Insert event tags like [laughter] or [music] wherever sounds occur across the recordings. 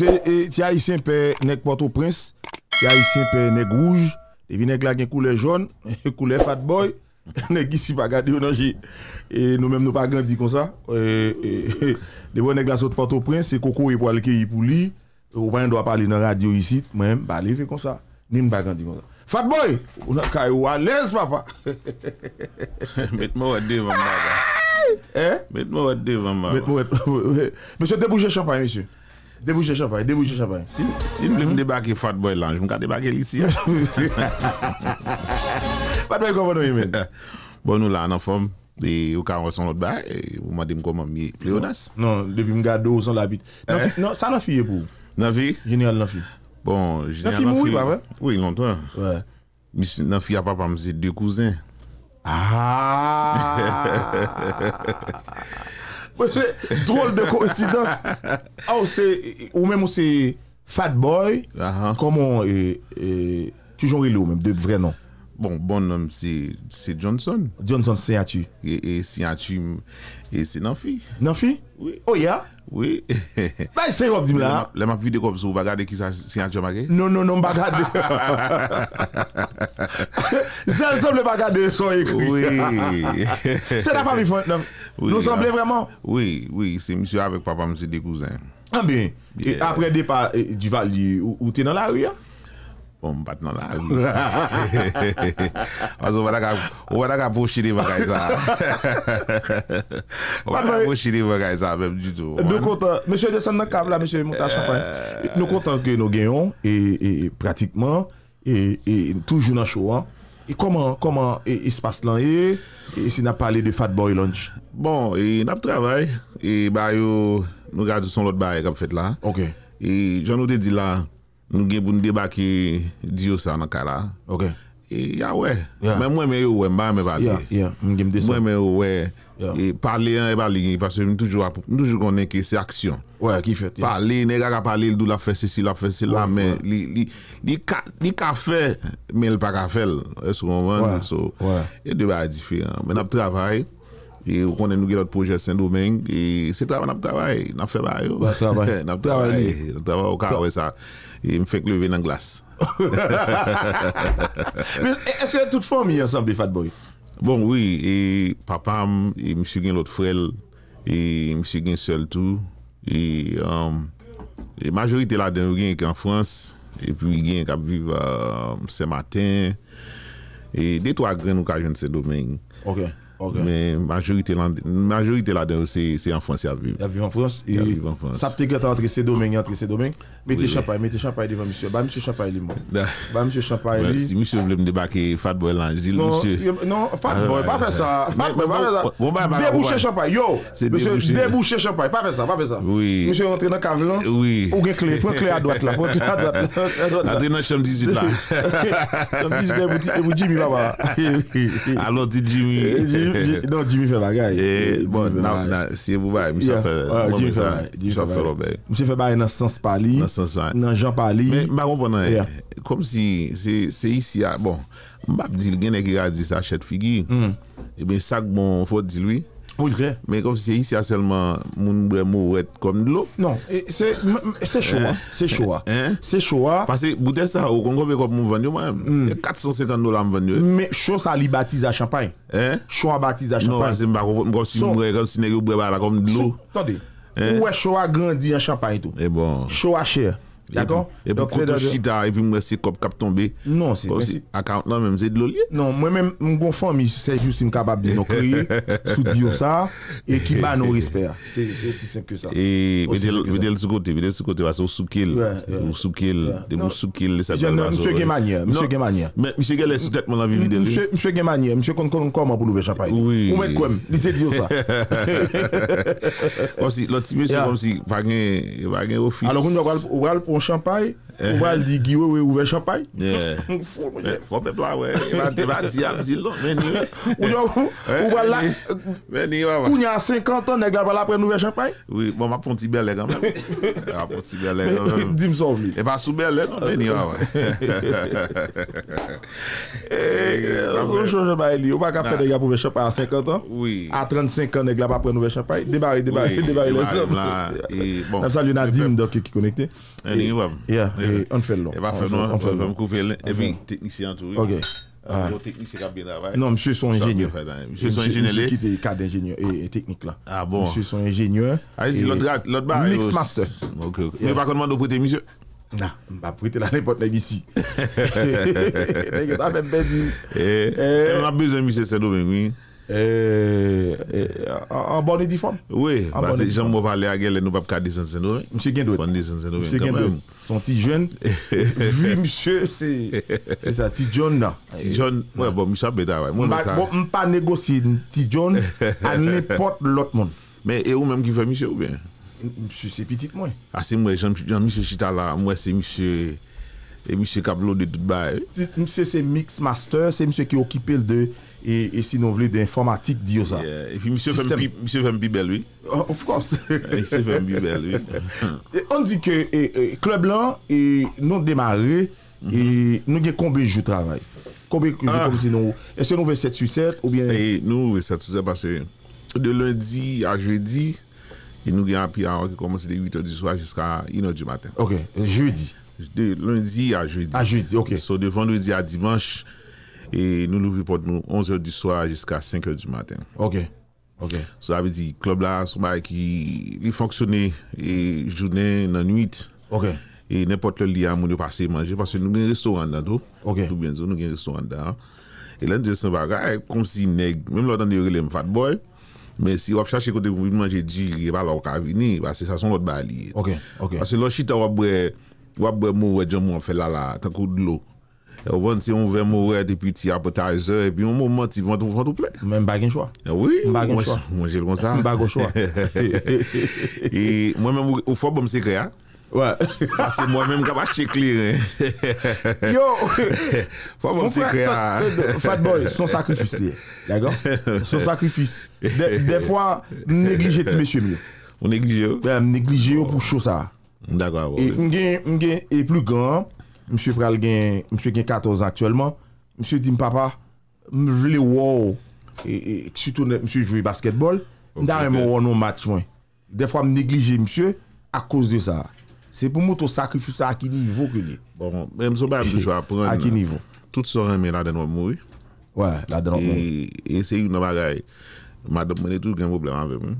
E, ti a isen pe nek Port-au-Prince, ti a isen pe nek Rouge, te vi nek la gen koule joun, koule [laughs] Fat Boy, [laughs] nek gisi pa gade ou nanji, e, nou menm nou pa gandi kon sa. E, Debo nek la sot Port-au-Prince, se koko e po alke yi pou li, ou pa yon dwa pali nan radio yi sit, menm, ba li fe kon sa. Nenm pa gandi kon sa. Fat Boy, ou nan ka yon walez, [laughs] eh? papa. Met mou et devan, maman. Eh? Met mou et devan, maman. Met mou et devan, maman. Monsieur, te bouje champanye, monsieur. Debouche chapay, debouche chapay Si, si nou li mdebake Fatboy lanj Mkan debake lisi [laughs] Fatboy konponoy men Bon nou non, non, la nan fom De yo kan wosan lotba Mwa di mkonman mi pleyonas Non, lepi mga do wosan la bit Nanfi, nanfi Nanfi mwoy pa we Nanfi apapa mse de kouzen Aaaaaa Aaaaaa Ah, ou mèm ou se Fat boy Koujon Rilou mèm De vre nan Bon, bon, c'est Johnson Johnson, si yon tu E si yon tu, e se nan fi Nan fi? Ou ya? Oui Lè m ap videokop sou bagade ki sa si yon tu magè Non, non, non, bagade Zèl som le bagade Son ekwi Se [laughs] la pa mi fwant nan nous semblait vraiment. Oui, oui, c'est monsieur avec papa, monsieur des cousins. Ah bien, et après départ du Valier, où, tu es dans la rue hein? Bon, pas dans la rue. [laughs] Parce qu'on va pas approcher les bagages ça. On va pas approcher les [laughs] bagages ça, même du tout. Nous hein. comptons, monsieur descend dans le là, monsieur monte euh. Nous comptons que nous gagnons, et, pratiquement, et, toujours dans le show. Hein. Et comment, comment, se passe là, et, et si on a parlé de Fat Boy Lunch? Bon, e nap travay, e ba yo nou gado son lot baye kap fet la. Ok. E jan nou de di la, nou gen pou nou debake diyo sa nan kala. Ok. E ya we, men mwen me yo we mba me bale. Ya, ya, mwen gem de se. Mwen me yo we, e pale yon e bale yon, paswe mwen toujou konen ke se aksyon. Wa, ki fet. Pale, ne gaga pale, l do la fe se si la fe se la, men, li ka fe, men l pa ka fel, e sou mwen, so, e deba di fe. Men ap travay, Ou konnen nou gen lot proje Saint-Domingue Se travan ap travay, nan febay yo Travay Travay okan we sa Me fek leve nan glas Eske yon tout fom yon sabbe Fatboy? Bon wii Papam, me si gen lot frel Me si gen sel tou E majorite la den w gen ki an Frans E pi w gen ki ap viv se maten E detwa gren nou ka jen Saint-Domingue Ok Men, majorite la de ou se yon franse yaviv Yaviv yon franse? Yaviv yon franse Sabte gata antre se domen yon antre se domen Mete chapay, mete chapay devan msye Ba msye chapay li moun Ba msye chapay li Si msye mle mdebake fat boy lan Jil msye Non, fat ah, boy, pa fe sa Fat boy, pa fe sa Debouche chapay, yo Msye debouche chapay, pa fe sa, pa fe sa Msye rentre nan kavlan Ou gen kle, pouen kle a doat la A de nan chanm 18 la Chanm 18, mwen jimi la ba A lonti jimi Jimi Non jimi fe bagay Siye bou vay Jimi fe bon, bagay Jimi fe bagay non, nan sans pali Nan jan pali Kom si se bon, yisi ah, bon, Mbap dil gen ek yi a di sa chet figi hmm. Ebe eh sak bon fote dilwi Mwen konfise yise a selman moun bre mou wet konm dlo Non, e, se chowa Se chowa eh, Se chowa eh, eh. Pase boute sa, ou kon kon vwe konp moun vanyo man hmm. e, Katsosetan do la m vanyo Mwen chowa sa li batize a champay Chowa batize a non, champay Mwen konfise mou wet konm si nek yo bre bala konm dlo Tande, mwen chowa e gandi a champay to Chowa bon. chere E pou koto chita E pou mwese kop kap ton be Akant nan men mse dlo liye Mwen men mgon fon mi sejou si mkabab Nokri, sou diyo sa E ki ba nou risper Sejou si senke sa Ve de l sou kote Ve de l sou kote vase ou soukel De mou soukel Mse gemanyan Mse gemanyan Mse kon kon kon man pou louve chapay Ou men kwen, li se diyo sa Loti me sou kome si Vage ofis Ou alp champagne, Ou val di giwe ou e ouve chapay? Ye. Fon pepla we. E ba di amdil non. Meni we. Ou diyon ou val la? Meni we. Koun ya 50 an neg lab apre nouve chapay? Oui. Bon, ma pon ti bel e gam. Ma pon ti bel e gam. Dim son vli. E ba sou bel e non. Meni we. E yon chon jen baye li. Ou baka fè deg ap ouve chapay a 50 an? Oui. A 35 an neg lab apre nouve chapay? Demare, demare, demare. Demare la. Tam sa luna dim dok yon ki konekte. Meni we. Ya. Ya. Eh, eh, on fèl lò. E pa fèl lò. On fèl lò. E vin teknik si an tou. Ok. An nou ah. teknik si kap bin dravay. Non, msè son ingènyor. Msè son ingènyor lè. Msè son kit e kad ingènyor e teknik la. Ah bon. Msè son ingènyor. A yè si lòt ba. Mix master. Ok. Mè pa konman do pwete msè. Nan, mba pwete la nè potnèk isi. E nan ap bezon msè sè do men wè. Eh, eh, en bonne et difforme. Oui, parce bah, que j'aime aller à Gale, nous ne pouvons pas dire hein. Monsieur Gendou. Monsieur Son petit jeune. [laughs] oui monsieur, c'est ça, petit John. Petit Oui, bon, monsieur, je vais Je ne vais pas négocier petit John à [laughs] n'importe l'autre monde. Mais et vous-même qui fait monsieur ou bien Monsieur, c'est petit, moi. Ah, c'est moi, jean Monsieur Chita là. Moi, c'est monsieur. E msye Kablon de Duba Msye se Mix Master Se msye ki okipel de E si nou vle de informatik diyo sa E msye fèm pi bel vi O frans On di ke Klub lan Nou demare Nou gen konbe jou travay Msye nou ve set sui set Nou ve set sui set De lundi a jeudi Nou gen api an Komo se de 8 o di swa Jiska ino di maten Jeudi De lundi a jwedi. A jwedi, ok. So, de vendredi a dimanche, e nou louvi pot nou 11h du swa jiska 5h du maten. Ok, ok. So, api di, klub la, sou ba ki li fonksyone e jounen nanuit. Ok. E nepot le liya moun yo pase manje, pase nou gen restaurant dan tou. Ok. Tou benzo, nou gen restaurant dan. E lèn de sèm ba, ka, e kom si neg, mèm lò dan de yore lèm fat boy, mèm si wap chache kote voun manje di, reba lò wak avini, pase sa son lòt bali. Ok, ok. Pase lò Wap bè mou wè djan mou an fè la la, tankou dlo. E wè ou wè mou wè depi ti apotajè, epi mou mou mè ti mwè ton fwant ouple. Mè mbagè nchwa. E oui, mbagè nchwa. Mwen jèl mwen sa. Mbagè nchwa. [laughs] E mwen mè mwè, ou fò bè mse kè ya. Wè. Basè mwen mè mwè gaba chèk lè. [laughs] Yo, fò bè mse kè ya. Fat boy, son sakrifis lè. Dè gò? Son sakrifis. Dè fwa, neglije ti mè sè mè. Ou neglije yo? Ou neglije Un bon, gen, un gen, e plu gan, msye pral gen, msye gen 14 aktuellement, msye di mpapa, mvle wou, msye jouye basketbol, mdare moun woun nou match mwen. De fwa m neglije msye, a kouse de sa. Se pou moutou sakrifusa a ki nivou geni. Bon, mwen msye bap pou jwa apren, tout soran men la den wap moui. Ouè, la den wap moui. E se yu nou bagay, mwen etou gen moun pleman ve moun.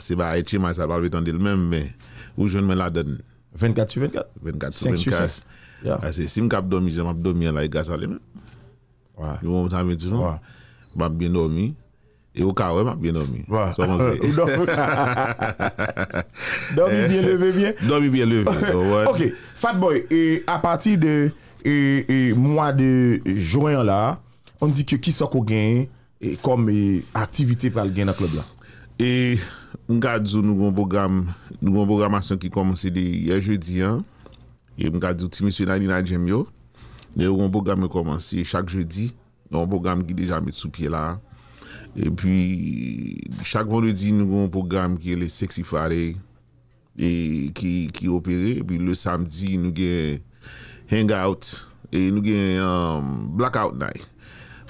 Se ba eti va sa palve tan même men, ah, men [laughs] ou joun men la den. 24 sur [laughs] 24? 24 sur 24. Ase si m kap domi, jen m ap domi an la yi gasa le men. Yon moun sa men ti son. M ap bin domi. E ou ka wè m bien. bin domi. So se. Domi bien leve bien? Domi bien leve. Ok, Fatboy, à partir de mois de juin, la, on di ki ki so ko gen kom aktivite pral gen nan klub la? E... Mkadzo nou yon program, nou yon program asan ki komanse de ye jodi an, mkadzo ti miswe nanina djem yo, nou yon program yon e komanse chak jodi, nou yon program ki deja met sou pye la, e pi chak vondedi nou yon program ki e le seksifare, ki opere, e pi le samdi nou gen hangout, e nou gen um, blackout daye.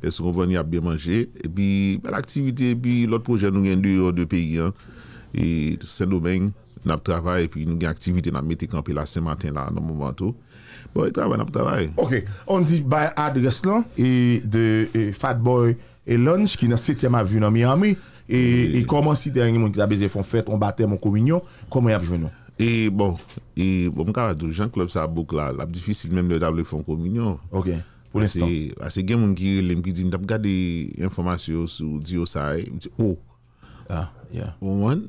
Te sou kon veni ap be manje. Epi l'aktivite, epi l'ot proje nou gen 2 ou 2 peyi. E Saint-Domingue, nap travay, epi nou gen aktivite nan mete kampi la Saint-Martin la nan moumantou. Bon, e travay, nap travay. Ok, on di bay adres lan, e Fat Boy et Lounge ki nan 7e avyon nan Miami. E koman si ten yon moun ki tabeze fon fèt, on batè moun kominyon, koman ap jwen nou? E bon, e bon, mwen ka wadou, jen klop sa abouk la, ap difisil men mwen tabele fon kominyon. Ok. Ok. Ase gen moun gire lembidim Dap gade informasyon sou diyo sa Ou Ou an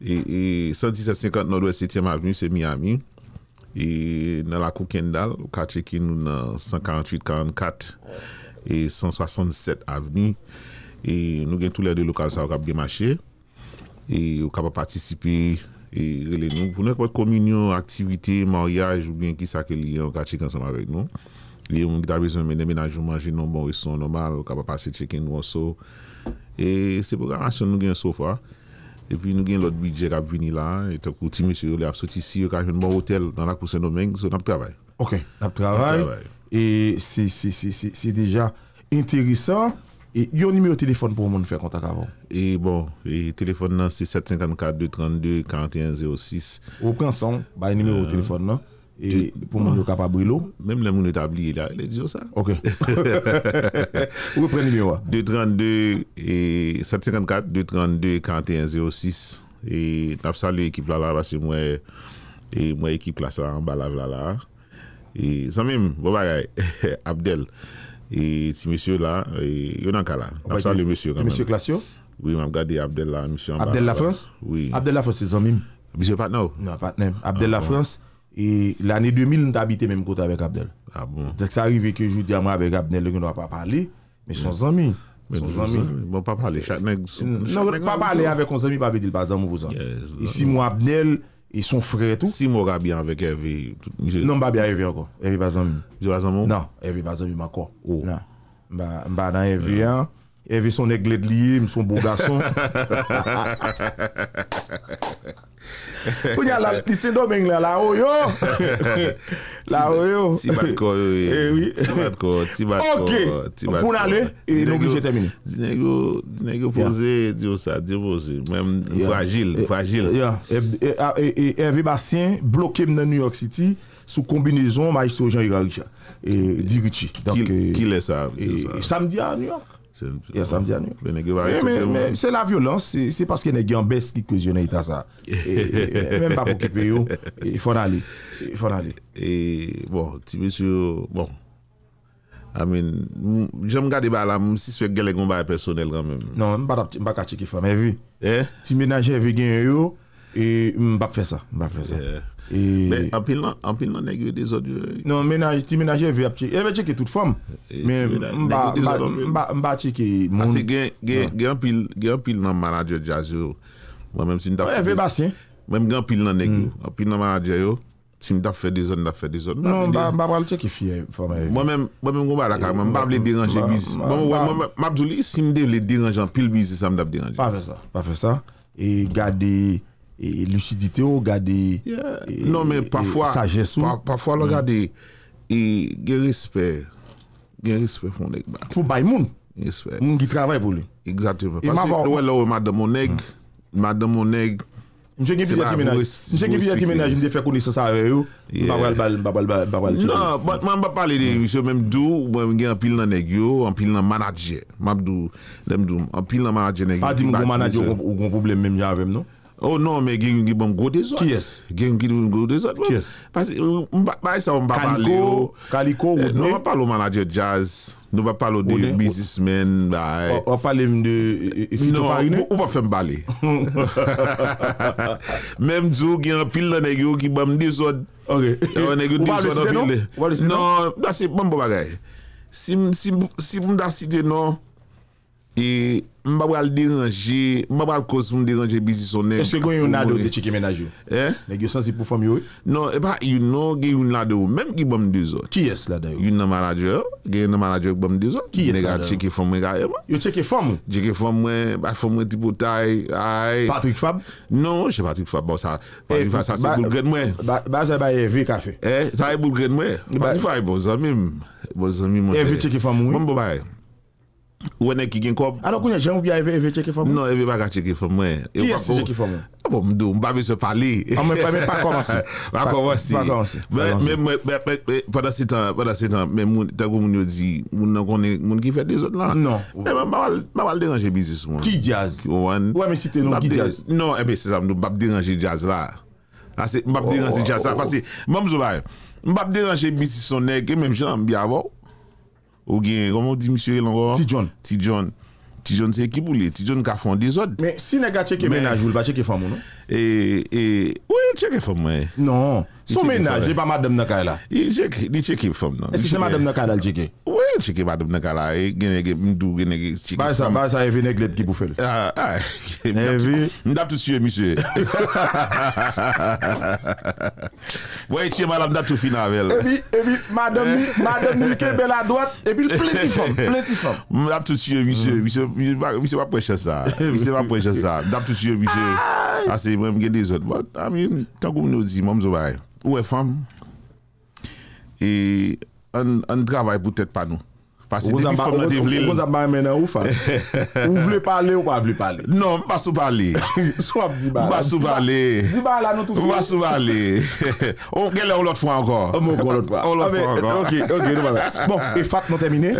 E 117 50 NW 7 avni Se Miami E nan la kou kendal Ou kache ki nou nan 148 44 E 167 avni E nou gen tou lè de lokal sa Ou kap gemache E ou kap a patisipe E rele nou Pounèk wot kominyon, aktivite, moryaj Ou gen ki sa ke liye Ou kache ki an som avek nou Li yon mwen gita bezwen men emenajouman, jenon bon resyon nomal, ou ka pa pase tjeken gwan sou. E se pou gaman sou nou gen sou fwa, epi nou gen lot bidje rap vini la, eto kouti mèche yon le ap sotisi, yon ka jen bon hotel nan la kousen nou menk, zon ap travay. Ok, ap travay, e si si si si si deja enterissant, e yon nime ou telefon pou moun fè kontak avan. E bon, e telefon nan se 754-232-4106. Ou pransan, bay nime ou euh, telefon nan. pou moun yo kapabri lo? Mèm lè moun yo tabli lè, lè diyo sa. Ok. Ou pou pren lè miwa? 2.32, 7.54, 2.32, 41.06, e nap sa lè ekip la la vase mwen, mwen ekip la sa an balav la la, e zanmèm, bo bayay, Abdel, e ti mèsyo la, yon an ka la, nap sa lè mèsyo. Ti mèsyo klasyo? Oui, mèm gade Abdel la, mèsyo an balav la. Abdel la France? Oui. Abdel la France, zanmèm? Mèsyo patnè ou? Non, patn E l'anè 2000 nou t'abite mèm kote avèk Abnel. A ah bon. Zèk sa arrive ke jouti amè avèk Abnel lèk nou a pa palè. Mè son zami. Son zami. Mè pa palè. Chaknèk. Non, pa palè avè kon zami, mè pa palè di l'bazan mou pou zan. E si mou Abnel, e son frè tout. Si mou Rabia avèk Evi. Non, mè pa palè Evi ankon. Evi bazan mou. Evi bazan mou? Nan. Evi bazan mou m'akon. Nan. Mè pa nan Evi ankon. Enve son e gled liye, m son bo gason. Pou nye la plisendo mèng la, la oyo. [laughs] La oyo. Ti batko, eh ti batko. Ok, pou nale, e nou ki jè temini. Dine go, dine go pouze, diyo sa, diyo pouze, mèm vajil, vajil. Ya, enve basyen, blokèm nan New York City, sou kombinezon, ma jite ojan yi garisha, e eh, diguchi. Ki lè sa, diyo sa. E samdi a New York, Ya sam di an yo Se la violans se paske ne gyan bes Ki kouz yon e ita sa E men bap okipe yo E fon ali E bon ti mis yo Amin Jom gade bala msi se fè gwenle gounbaye personel Non mba kache ki fè Ti menajè vigen yo E mbap fè sa Mbap fè sa A pil nan negye ou de zon. Non, ti menaje pou ap che, e pe che ke tout fom, mba che ke yon. Asi gen, gen pil nan manaja jaz yo. Menm gen pil nan negye, ap pil nan manaja yo, si mda fè de zon, fè de zon. Mba valche ke fie fom e. Mwen mwen gwo ba la karman, mba blè dezanje biz. Mwen mwen mwen mwen, mabzou li, si mde blè dezanje anpil biz, se mda fè dezanje. Pa fè sa, pa fè sa, e gade pou e lucidite ou gade e, non, e sages ou pafwa ou mm. gade e gen respè gen respè founek moun ki travè pou lè exaktive moun nek moun nek moun nek nan ma pa mm. non, pale de mèm dò ou mèm gen apil nan nek yo apil nan manatje apil nan manatje nek apil ah, nan manatje ou gon problem mèm javèm non Ou nou me gen yon gibon go de zon. Ki yes. Gen yon gibon go de zon. Ki yes. Pasi mba yon sa mba pale yo. Kaliko. Nou wap pale o manager jazz. Nou wap pale o de businessmen. Wap pale mde fitofay. Nou wap fe mbale. Mem djou gen apil nan e gyo ki ban mde zon. Ok. Nan e gyo mbe zon an bile. Wap pale si de nou? Nou, mba se mba mba gaye. Si mba si de nou, E, mba wal dejanje, mba wal kos mbe dejanje bizisonen. Eske gwen yon lade ou de cheke menajou? E? Eh? Negyo sansi pou fom yoy? Non, epa, yon nou gen yon lade ou, menm ki bom dezo. Ki yes lade ou? Yon nan manajou, gen yon nan manajou bom dezo. Ki yes lade ou? Negan cheke fom we gaya yon. Yon cheke fom ou? Cheke fom we, bay fom we tipou tay, ay. Patrick Fab? Non, che Patrick Fab, bon, eh, ba ou sa, ba yon vasa se goulgen mwen. Ba, ba zè bay evi kafe. E, zaye goulgen mwen, pati fay boz an mim. Ou ene ki gen kob. Ano kounye, jen oubya eve cheke famwe? Non, eve baga cheke famwe. Ki esi cheke famwe? Apo ah bon, mdo, mbave se pale. Ame ah, pa komansi. Pa komansi. [laughs] Pa komansi. Me mwen, me mwen, me mwen, padan se tan, padan se tan, men moun, tenkou moun yo di, moun nan konen, moun ki fe dezot lan. Non. Eman, eh, mbawal, mbawal deranje bizis wan. Ki jazz? Wan. Ou ame site nou ki jazz? Non, eme eh, se zanm do, mbap deranje jazz la. Ase, mbap deranje oh, oh, jazz la. Oh, Ou gen, kama ou di misyo el ango? Tidjon. Tidjon. Tidjon se e kiboule. Tidjon ka fonde zot. Men, si nega cheke men ajoul, ba cheke famon nou? Ou e cheke famon e. Non. Sou men nan, je pa madame nan ka la. Ni cheke fom nan. E si se madame nan ka la, li cheke. Ouè, li cheke madame nan ka la. Ba y sa, ba y sa, y vene gled ki pou fel. Mdap tou sye, msye. Ouè, che madame nan ka la, li cheke. Ebi, ebi, madame ni, madame ni li ke be la doat, ebi pleti fom, pleti fom. Mdap tou sye, msye, msye, msye, msye, mdap tou sye, msye. Ase, mwen gen de zot. Mwen, amen, tankou mwen ozi, mwen mzo baye. Ouwe fam, e, an dravay boutet pa nou, pasi debi fam nan devlil. [laughs] Ou vle pale, ou pa vle pale? Non, basu pale. Swap [laughs] dibala. Basu pale. Dibala nan toutou. Basu pale. [laughs] Oh, ou gèle ou lot fwa ango. Ou lot fwa ango. Ok, ok, nou pa mè. Bon, e fat nou temine.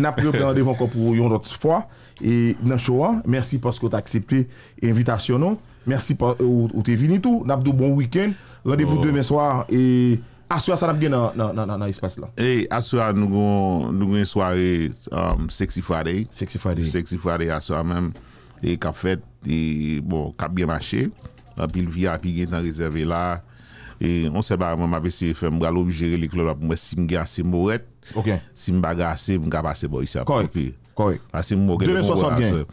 Nap rup nan revan kopou yon lot fwa. E nan chowa, mersi paskou ta aksepte, e invitasyon nou. Mersi paskou te vini tou. Nap dou bon wikend. Rendez-vous oh. demain soir et assoir ça n'a bien dans dans dans espace là. Et eh, assoir nous gon nous gon soirée um, sexy Friday. Sexy Friday. Sexy Friday assoir même et qu'a fait et bon qu'a bien marché. En pile VIP qui est en réservé là et on sait pas moi m'a essayé faire m'bral obligé les clubs pour moi si m'ga assez OK. Si m'baga assez m'ga passer boy ça. Correct. Correct. Assez mourette. 260 bien.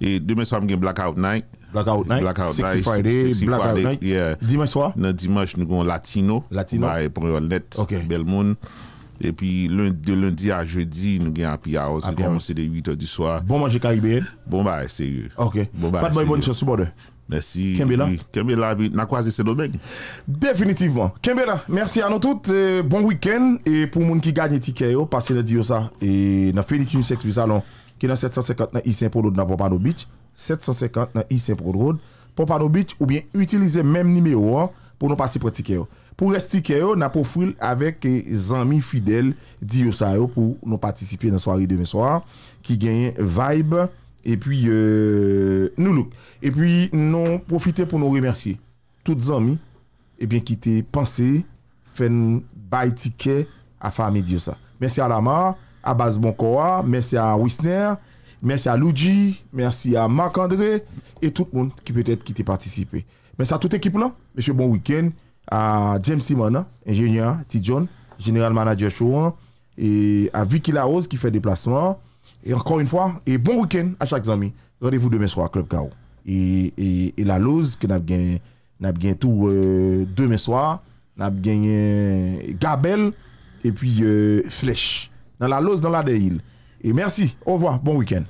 Et demain soir on m'gain blackout night. Blackout Night. Blackout Night. Friday, Blackout Night. Yeah. Dimanche soir. Non, dimanche, nous avons Latino. Latino. pour Net, okay. Belmoun. Et puis, de lundi à jeudi, nous avons un House. Ça commence de 8h du soir. Bon manger caribéen. Bon, bah, sérieux. Ok. Bon, bah, Faites-moi bonne chance, border. Merci. Kembela. Kembela, n'a croisé ses domaines. Définitivement. Kembela, merci à nous tous. Bon week-end. Et pour les gens qui gagnent les tickets, passez le Dioza. ça. Et nous finissons le sexe du salon qui est dans 750 ici pour l'autre dans nos Beach. 750 dans East road pour Road, Beach ou bien utiliser même numéro pour nous passer pratiquer. Pour rester avons profité avec les eh, amis fidèles d'Iosao pour nous participer dans la soirée demain soir qui gagne vibe et puis euh, nous look. Et puis nous profiter pour nous remercier toutes les amis et bien qui t'ont pensé faire bail ticket à famille ça. Merci à Lama, à base Bonkoa, merci à Wisner Merci à Luigi, merci à Marc-André et tout le monde qui peut-être qui t'a participé. Merci à toute l'équipe là. Monsieur, bon week-end. À James Simon, ingénieur, T-John, général manager Chouan, et à Vicky Laos qui fait déplacement. Et encore une fois, et bon week-end à chaque ami. Rendez-vous demain soir à Club KO. Et, et, la Lose que nous avons gagné tout euh, demain soir. Nous avons Gabel et puis euh, Flèche. Dans la Lose, dans la Deil. Et merci. Au revoir. Bon week-end.